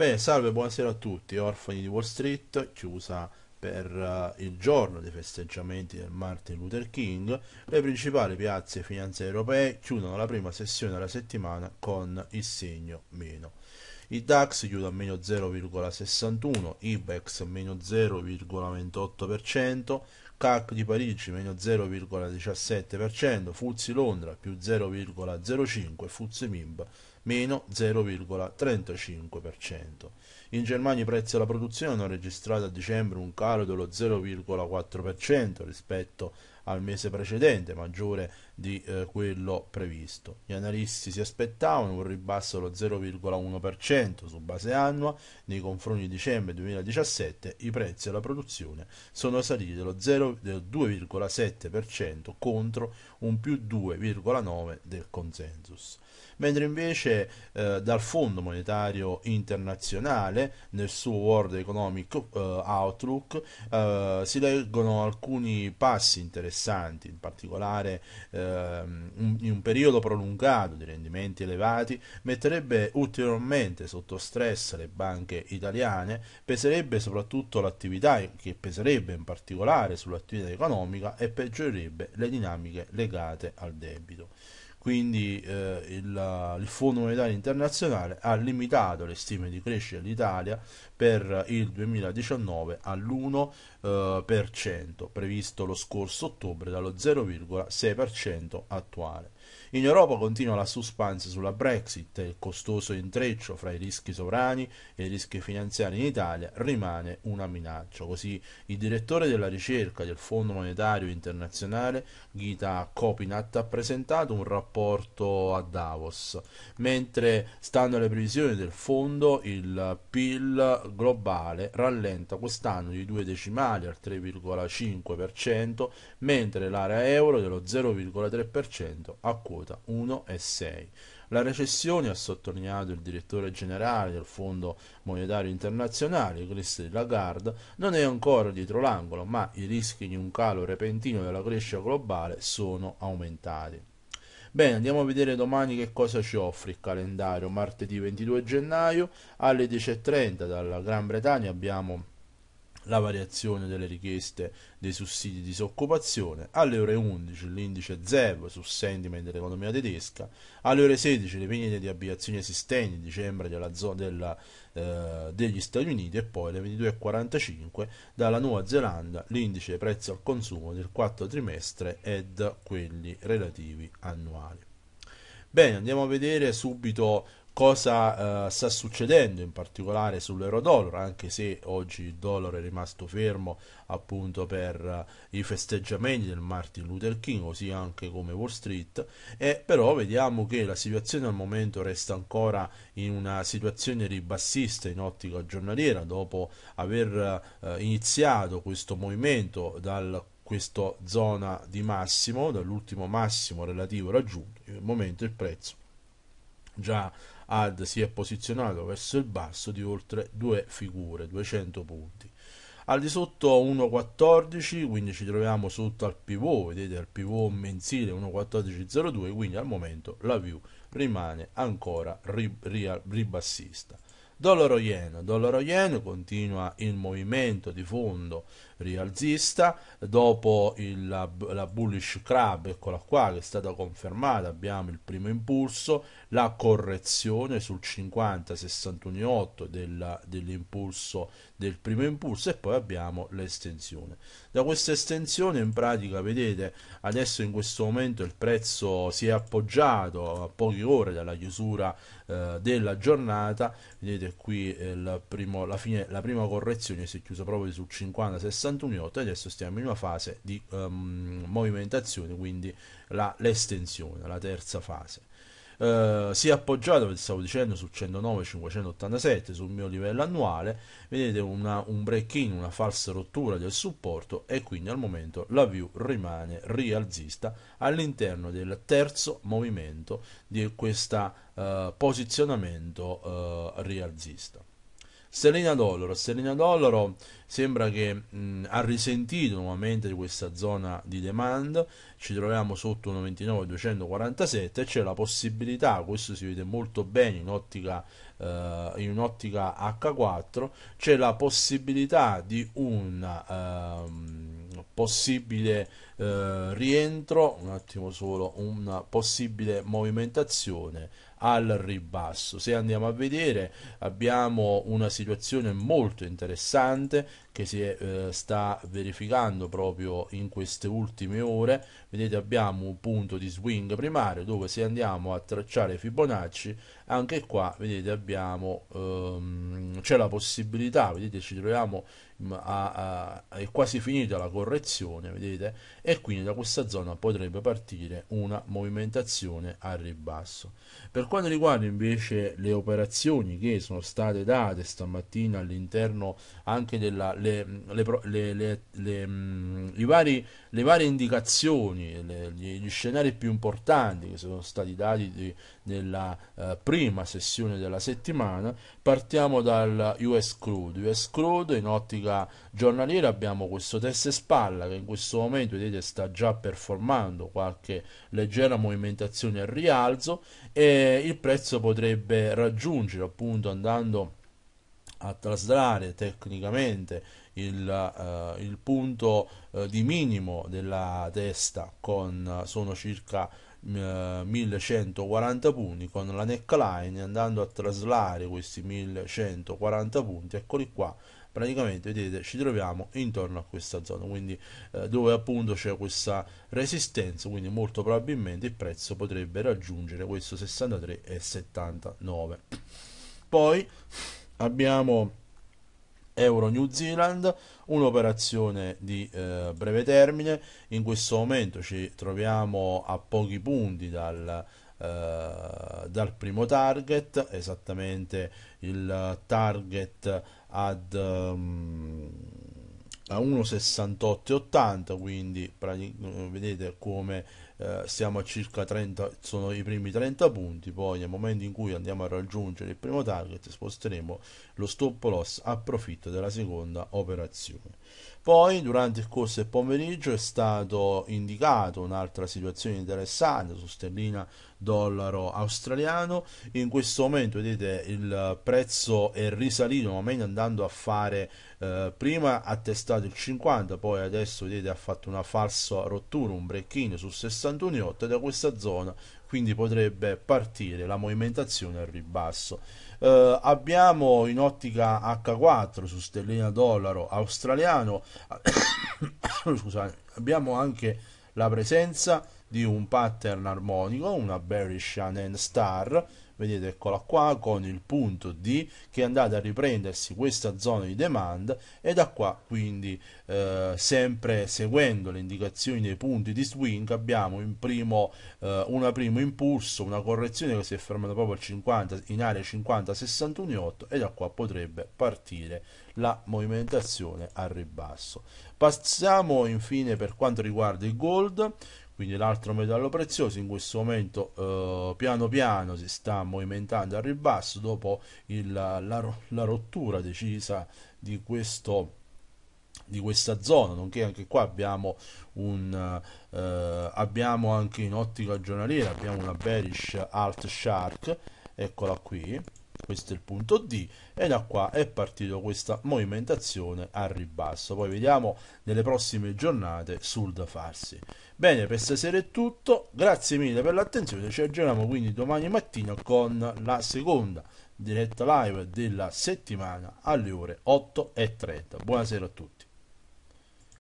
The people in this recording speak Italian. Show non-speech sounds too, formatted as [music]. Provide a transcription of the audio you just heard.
Bene, salve, buonasera a tutti, orfani di Wall Street, chiusa per uh, il giorno dei festeggiamenti del Martin Luther King, le principali piazze finanziarie europee chiudono la prima sessione della settimana con il segno meno. Il DAX chiude a meno 0,61, IBEX meno 0,28%, CAC di Parigi meno 0,17%, Fuzzi Londra più 0,05%, Fuzzi MIB meno 0,35%. In Germania i prezzi alla produzione hanno registrato a dicembre un calo dello 0,4% rispetto al mese precedente, maggiore di eh, quello previsto. Gli analisti si aspettavano un ribasso dello 0,1% su base annua nei confronti di dicembre 2017, i prezzi alla produzione sono saliti dello 2,7% contro un più 2,9% del consensus. Mentre invece eh, dal Fondo Monetario Internazionale generale, nel suo World Economic uh, Outlook, uh, si leggono alcuni passi interessanti, in particolare uh, un, in un periodo prolungato di rendimenti elevati metterebbe ulteriormente sotto stress le banche italiane, peserebbe soprattutto l'attività, che peserebbe in particolare sull'attività economica e peggiorerebbe le dinamiche legate al debito quindi eh, il, il, Fondo Monetario Internazionale ha limitato le stime di crescita dell'Italia per il 2019 all'1% eh, previsto lo scorso ottobre dallo 0,6% attuale. In Europa continua la suspense sulla Brexit e il costoso intreccio fra i rischi sovrani e i rischi finanziari in Italia rimane una minaccia. Così il direttore della ricerca del Fondo Monetario Internazionale, Gita Copinat, ha presentato un rapporto a Davos, mentre stando alle previsioni del fondo il PIL globale rallenta quest'anno di due decimali al 3,5%, mentre l'area euro dello 0,3% a quota quota 1,6. La recessione, ha sottolineato il direttore generale del Fondo Monetario Internazionale, Christine Lagarde, non è ancora dietro l'angolo, ma i rischi di un calo repentino della crescita globale sono aumentati. Bene, andiamo a vedere domani che cosa ci offre il calendario. Martedì 22 gennaio alle 10.30 dalla Gran Bretagna abbiamo la variazione delle richieste dei sussidi di disoccupazione, alle ore 11 l'indice ZEV su sentiment dell'economia tedesca, alle ore 16 le vendite di abitazioni esistenti in dicembre della zona della, eh, degli Stati Uniti e poi alle 22.45 dalla Nuova Zelanda l'indice prezzo al consumo del quarto trimestre ed quelli relativi annuali. Bene, andiamo a vedere subito cosa eh, sta succedendo in particolare sull'euro-dollaro, anche se oggi il dollaro è rimasto fermo appunto per eh, i festeggiamenti del Martin Luther King, così anche come Wall Street, e però vediamo che la situazione al momento resta ancora in una situazione ribassista in ottica giornaliera dopo aver eh, iniziato questo movimento dal questa zona di massimo, dall'ultimo massimo relativo raggiunto, nel momento il prezzo già AD si è posizionato verso il basso di oltre due figure, 200 punti. Al di sotto 1.14, quindi ci troviamo sotto al pivot, vedete al pivot mensile 1.14.02, quindi al momento la view rimane ancora rib- ribassista. Dollaro yen, dollaro yen continua il movimento di fondo rialzista, dopo il, la, la, bullish crab, eccola qua, che è stata confermata, abbiamo il primo impulso, la correzione sul 50, 61,8 del, dell'impulso, del primo impulso e poi abbiamo l'estensione. Da questa estensione in pratica, vedete, adesso in questo momento il prezzo si è appoggiato a poche ore dalla chiusura eh, della giornata, vedete qui eh, la, primo, la, fine, la prima correzione si è chiusa proprio sul 50, 61 61 adesso stiamo in una fase di um, movimentazione quindi la, l'estensione la terza fase Uh, si è appoggiato, stavo dicendo, sul 109,587 sul mio livello annuale, vedete una, un break in, una falsa rottura del supporto e quindi al momento la view rimane rialzista all'interno del terzo movimento di questo uh, eh, posizionamento uh, rialzista. Serena Dollaro, Serena Dollaro sembra che mh, ha risentito nuovamente di questa zona di demand, ci troviamo sotto 1,29,247 e c'è la possibilità, questo si vede molto bene in ottica, eh, in un'ottica H4, c'è la possibilità di un Eh, possibile eh, rientro, un attimo solo, una possibile movimentazione al ribasso. Se andiamo a vedere abbiamo una situazione molto interessante che si è, eh, sta verificando proprio in queste ultime ore. Vedete abbiamo un punto di swing primario dove se andiamo a tracciare Fibonacci anche qua vedete abbiamo ehm, c'è la possibilità, vedete ci troviamo mm, a, a, è quasi finita la correzione, vedete? E quindi da questa zona potrebbe partire una movimentazione al ribasso. Per quanto riguarda invece le operazioni che sono state date stamattina all'interno anche delle mm, vari, varie indicazioni, le, gli, scenari più importanti che sono stati dati di, nella eh, prima sessione della settimana, partiamo dal US Crude. US Crude in ottica giornaliera abbiamo questo test spalla che in questo momento vedete sta già performando qualche leggera movimentazione al rialzo e il prezzo potrebbe raggiungere appunto andando a traslare tecnicamente il, uh, il punto uh, di minimo della testa con uh, sono circa 1140 eh, punti con la neckline andando a traslare questi 1140 punti eccoli qua praticamente vedete ci troviamo intorno a questa zona quindi eh, dove appunto c'è questa resistenza quindi molto probabilmente il prezzo potrebbe raggiungere questo 63,79 poi abbiamo Euro New Zealand, un'operazione di eh, breve termine, in questo momento ci troviamo a pochi punti dal, eh, dal primo target, esattamente il target ad... Um, a 1,6880 quindi eh, vedete come eh, siamo a circa 30 sono i primi 30 punti poi nel momento in cui andiamo a raggiungere il primo target sposteremo lo stop loss a profitto della seconda operazione poi durante il corso del pomeriggio è stato indicato un'altra situazione interessante su sterlina dollaro australiano in questo momento vedete il prezzo è risalito nuovamente andando a fare eh, prima ha testato il 50 poi adesso vedete ha fatto una falsa rottura un break in su 61,8 da questa zona quindi potrebbe partire la movimentazione al ribasso. Eh, abbiamo in ottica H4 su stellina dollaro australiano, [coughs] scusate, abbiamo anche la presenza di un pattern armonico, una bearish and star, vedete eccola qua con il punto D che andate a riprendersi questa zona di demand e da qua quindi eh, sempre seguendo le indicazioni dei punti di swing abbiamo in primo eh, una primo impulso una correzione che si è fermata proprio al 50 in area 50 61,8 e da qua potrebbe partire la movimentazione al ribasso passiamo infine per quanto riguarda il gold quindi l'altro metallo prezioso in questo momento eh, piano piano si sta movimentando al ribasso dopo il, la, la, rottura decisa di, questo, di questa zona nonché anche qua abbiamo un eh, abbiamo anche in ottica giornaliera abbiamo una bearish alt shark eccola qui questo è il punto D e da qua è partita questa movimentazione al ribasso poi vediamo nelle prossime giornate sul da farsi bene per stasera è tutto grazie mille per l'attenzione ci aggiorniamo quindi domani mattina con la seconda diretta live della settimana alle ore 8.30 buonasera a tutti